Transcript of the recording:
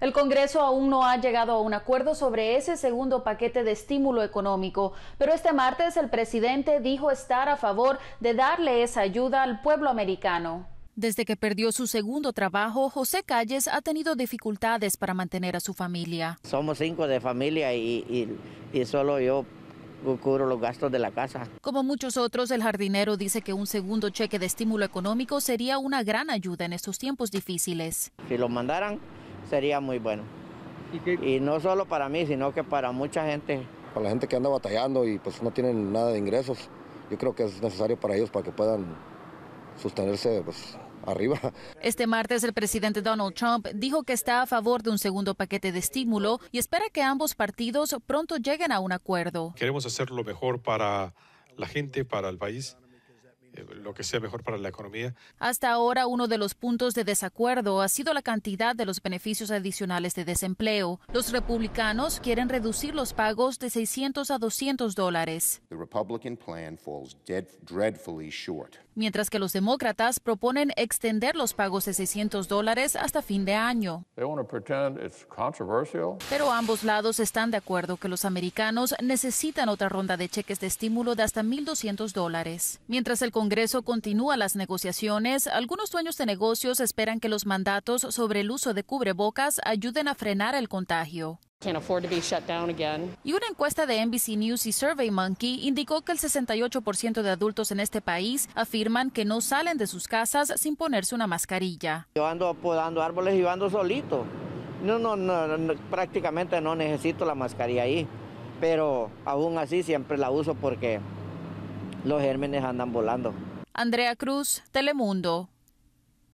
El Congreso aún no ha llegado a un acuerdo sobre ese segundo paquete de estímulo económico, pero este martes el presidente dijo estar a favor de darle esa ayuda al pueblo americano. Desde que perdió su segundo trabajo, José Calles ha tenido dificultades para mantener a su familia. Somos cinco de familia y, solo yo cubro los gastos de la casa. Como muchos otros, el jardinero dice que un segundo cheque de estímulo económico sería una gran ayuda en estos tiempos difíciles. Si lo mandaran, sería muy bueno. ¿Y, no solo para mí, sino que para mucha gente. Para la gente que anda batallando y pues no tienen nada de ingresos, yo creo que es necesario para ellos para que puedan sostenerse pues, arriba. Este martes el presidente Donald Trump dijo que está a favor de un segundo paquete de estímulo y espera que ambos partidos pronto lleguen a un acuerdo. Queremos hacer lo mejor para la gente, para el país eh, lo que sea mejor para la economía. Hasta ahora, uno de los puntos de desacuerdo ha sido la cantidad de los beneficios adicionales de desempleo. Los republicanos quieren reducir los pagos de 600 a 200 dólares. Mientras que los demócratas proponen extender los pagos de 600 dólares hasta fin de año. Pero ambos lados están de acuerdo que los americanos necesitan otra ronda de cheques de estímulo de hasta 1.200 dólares. Mientras el Congreso continúa las negociaciones, algunos dueños de negocios esperan que los mandatos sobre el uso de cubrebocas ayuden a frenar el contagio. Y una encuesta de NBC News y SurveyMonkey indicó que el 68% de adultos en este país afirman que no salen de sus casas sin ponerse una mascarilla. Yo ando podando árboles y ando solito. No, no, prácticamente no necesito la mascarilla ahí, pero aún así siempre la uso porque los gérmenes andan volando. Andrea Cruz, Telemundo.